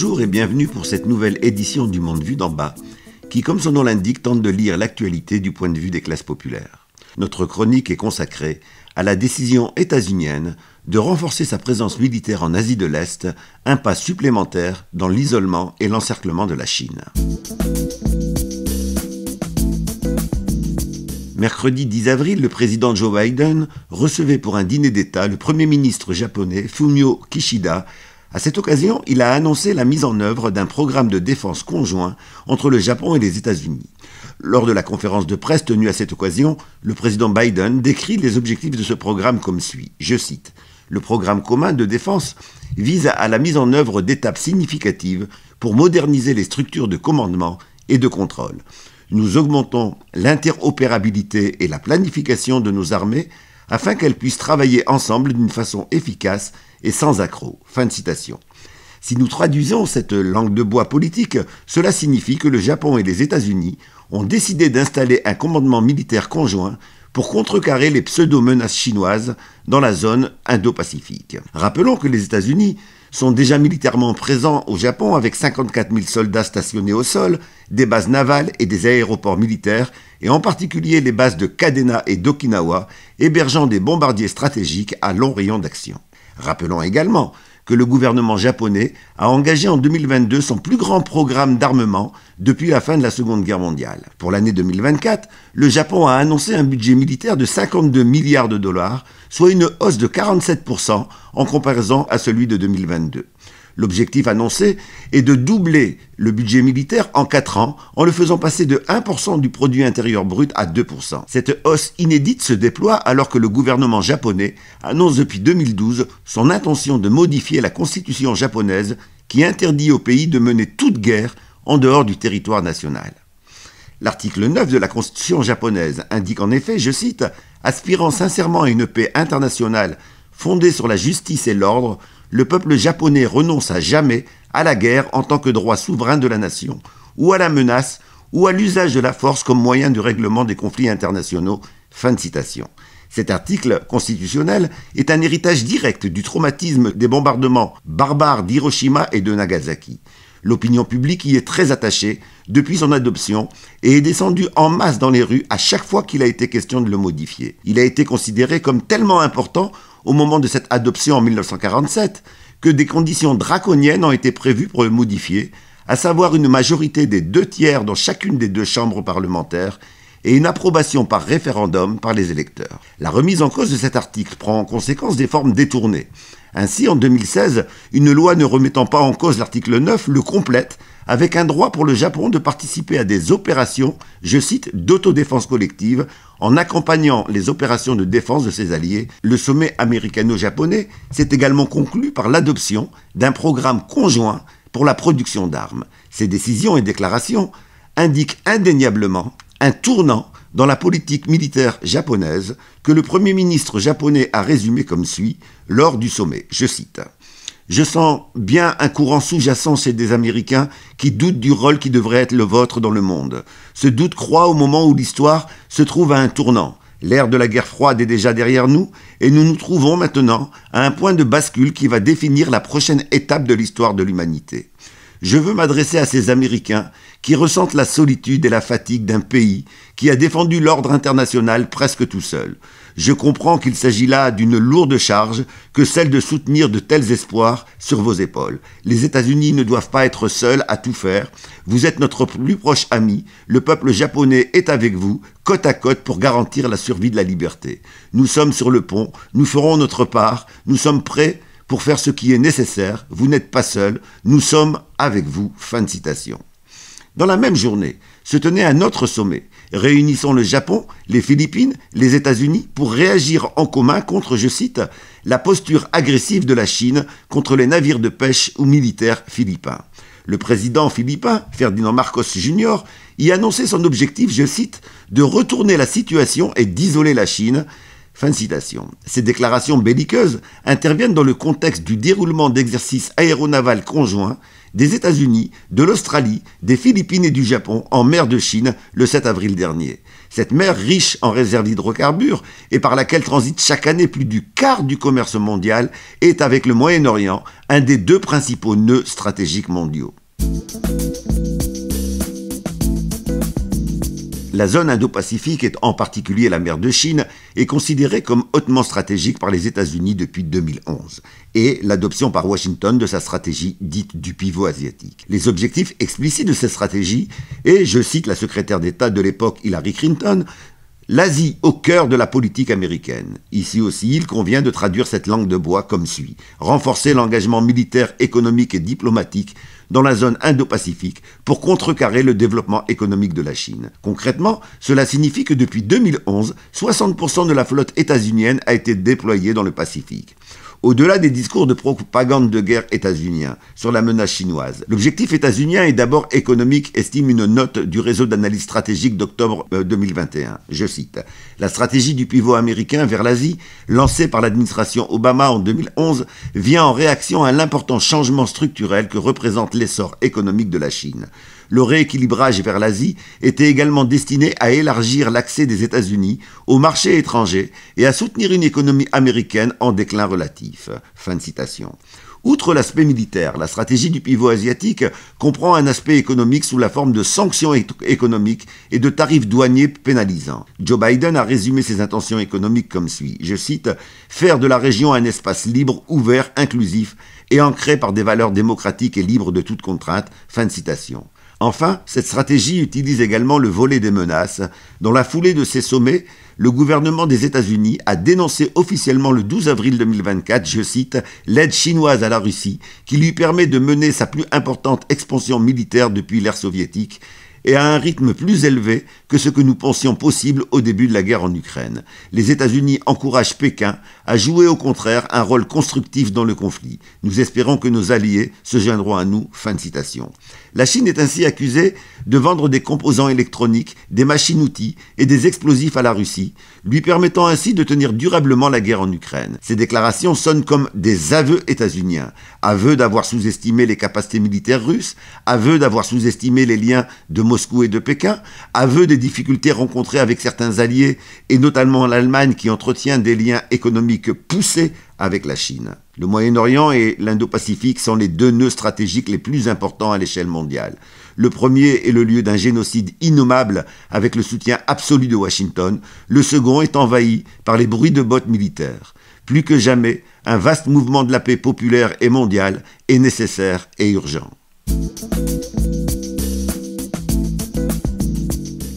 Bonjour et bienvenue pour cette nouvelle édition du Monde Vu d'en bas, qui, comme son nom l'indique, tente de lire l'actualité du point de vue des classes populaires. Notre chronique est consacrée à la décision états-unienne de renforcer sa présence militaire en Asie de l'Est, un pas supplémentaire dans l'isolement et l'encerclement de la Chine. Mercredi 10 avril, le président Joe Biden recevait pour un dîner d'État le Premier ministre japonais Fumio Kishida à cette occasion, il a annoncé la mise en œuvre d'un programme de défense conjoint entre le Japon et les États-Unis. Lors de la conférence de presse tenue à cette occasion, le président Biden décrit les objectifs de ce programme comme suit. Je cite Le programme commun de défense vise à la mise en œuvre d'étapes significatives pour moderniser les structures de commandement et de contrôle. Nous augmentons l'interopérabilité et la planification de nos armées afin qu'elles puissent travailler ensemble d'une façon efficace et sans accroc. Fin de citation. Si nous traduisons cette langue de bois politique, cela signifie que le Japon et les États-Unis ont décidé d'installer un commandement militaire conjoint pour contrecarrer les pseudo-menaces chinoises dans la zone Indo-Pacifique. Rappelons que les États-Unis sont déjà militairement présents au Japon avec 54 000 soldats stationnés au sol, des bases navales et des aéroports militaires, et en particulier les bases de Kadena et d'Okinawa, hébergeant des bombardiers stratégiques à long rayon d'action. Rappelons également que le gouvernement japonais a engagé en 2022 son plus grand programme d'armement depuis la fin de la Seconde Guerre mondiale. Pour l'année 2024, le Japon a annoncé un budget militaire de 52 milliards de dollars, soit une hausse de 47% en comparaison à celui de 2022. L'objectif annoncé est de doubler le budget militaire en 4 ans en le faisant passer de 1% du produit intérieur brut à 2%. Cette hausse inédite se déploie alors que le gouvernement japonais annonce depuis 2012 son intention de modifier la constitution japonaise qui interdit au pays de mener toute guerre en dehors du territoire national. L'article 9 de la Constitution japonaise indique en effet, je cite, Aspirant sincèrement à une paix internationale fondée sur la justice et l'ordre, le peuple japonais renonce à jamais à la guerre en tant que droit souverain de la nation, ou à la menace, ou à l'usage de la force comme moyen de règlement des conflits internationaux. Fin de citation. Cet article constitutionnel est un héritage direct du traumatisme des bombardements barbares d'Hiroshima et de Nagasaki. L'opinion publique y est très attachée depuis son adoption et est descendue en masse dans les rues à chaque fois qu'il a été question de le modifier. Il a été considéré comme tellement important au moment de cette adoption en 1947, que des conditions draconiennes ont été prévues pour le modifier, à savoir une majorité des deux tiers dans chacune des deux chambres parlementaires et une approbation par référendum par les électeurs. La remise en cause de cet article prend en conséquence des formes détournées. Ainsi, en 2016, une loi ne remettant pas en cause l'article 9 le complète avec un droit pour le Japon de participer à des opérations, je cite, d'autodéfense collective, en accompagnant les opérations de défense de ses alliés. Le sommet américano-japonais s'est également conclu par l'adoption d'un programme conjoint pour la production d'armes. Ces décisions et déclarations indiquent indéniablement un tournant dans la politique militaire japonaise que le Premier ministre japonais a résumé comme suit lors du sommet. Je cite. Je sens bien un courant sous-jacent chez des Américains qui doutent du rôle qui devrait être le vôtre dans le monde. Ce doute croît au moment où l'histoire se trouve à un tournant. L'ère de la guerre froide est déjà derrière nous et nous nous trouvons maintenant à un point de bascule qui va définir la prochaine étape de l'histoire de l'humanité. Je veux m'adresser à ces Américains qui ressentent la solitude et la fatigue d'un pays qui a défendu l'ordre international presque tout seul. Je comprends qu'il s'agit là d'une lourde charge que celle de soutenir de tels espoirs sur vos épaules. Les États-Unis ne doivent pas être seuls à tout faire. Vous êtes notre plus proche ami. Le peuple japonais est avec vous, côte à côte, pour garantir la survie de la liberté. Nous sommes sur le pont, nous ferons notre part, nous sommes prêts pour faire ce qui est nécessaire. Vous n'êtes pas seuls. nous sommes avec vous. Fin de citation. Dans la même journée, se tenait un autre sommet, réunissant le Japon, les Philippines, les États-Unis pour réagir en commun contre, je cite, la posture agressive de la Chine contre les navires de pêche ou militaires philippins. Le président philippin, Ferdinand Marcos Jr., y annonçait son objectif, je cite, de retourner la situation et d'isoler la Chine. Fin de citation. Ces déclarations belliqueuses interviennent dans le contexte du déroulement d'exercices aéronavals conjoints des États-Unis, de l'Australie, des Philippines et du Japon en mer de Chine le 7 avril dernier. Cette mer riche en réserves d'hydrocarbures et par laquelle transite chaque année plus du quart du commerce mondial est avec le Moyen-Orient un des deux principaux nœuds stratégiques mondiaux. La zone indo-pacifique et en particulier la mer de Chine est considérée comme hautement stratégique par les États-Unis depuis 2011 et l'adoption par Washington de sa stratégie dite du pivot asiatique. Les objectifs explicites de cette stratégie et je cite la secrétaire d'État de l'époque Hillary Clinton, L'Asie au cœur de la politique américaine. Ici aussi, il convient de traduire cette langue de bois comme suit. Renforcer l'engagement militaire, économique et diplomatique dans la zone Indo-Pacifique pour contrecarrer le développement économique de la Chine. Concrètement, cela signifie que depuis 2011, 60% de la flotte états-unienne a été déployée dans le Pacifique. Au-delà des discours de propagande de guerre états unien sur la menace chinoise, l'objectif états-unien est d'abord économique, estime une note du réseau d'analyse stratégique d'octobre 2021. Euh, Je cite La stratégie du pivot américain vers l'Asie, lancée par l'administration Obama en 2011, vient en réaction à l'important changement structurel que représente l'essor économique de la Chine le rééquilibrage vers l'Asie était également destiné à élargir l'accès des États-Unis aux marchés étrangers et à soutenir une économie américaine en déclin relatif. Fin de citation. Outre l'aspect militaire, la stratégie du pivot asiatique comprend un aspect économique sous la forme de sanctions économiques et de tarifs douaniers pénalisants. Joe Biden a résumé ses intentions économiques comme suit, je cite, Faire de la région un espace libre, ouvert, inclusif et ancré par des valeurs démocratiques et libres de toute contrainte. Fin de citation. Enfin, cette stratégie utilise également le volet des menaces. Dans la foulée de ces sommets, le gouvernement des États-Unis a dénoncé officiellement le 12 avril 2024, je cite, l'aide chinoise à la Russie, qui lui permet de mener sa plus importante expansion militaire depuis l'ère soviétique et à un rythme plus élevé que ce que nous pensions possible au début de la guerre en Ukraine. Les États-Unis encouragent Pékin à jouer au contraire un rôle constructif dans le conflit. Nous espérons que nos alliés se joindront à nous. Fin de citation. La Chine est ainsi accusée de vendre des composants électroniques, des machines-outils et des explosifs à la Russie, lui permettant ainsi de tenir durablement la guerre en Ukraine. Ces déclarations sonnent comme des aveux états-uniens, aveux d'avoir sous-estimé les capacités militaires russes, aveux d'avoir sous-estimé les liens de Moscou Moscou et de Pékin, aveu des difficultés rencontrées avec certains alliés, et notamment l'Allemagne qui entretient des liens économiques poussés avec la Chine. Le Moyen-Orient et l'Indo-Pacifique sont les deux nœuds stratégiques les plus importants à l'échelle mondiale. Le premier est le lieu d'un génocide innommable avec le soutien absolu de Washington, le second est envahi par les bruits de bottes militaires. Plus que jamais, un vaste mouvement de la paix populaire et mondiale est nécessaire et urgent.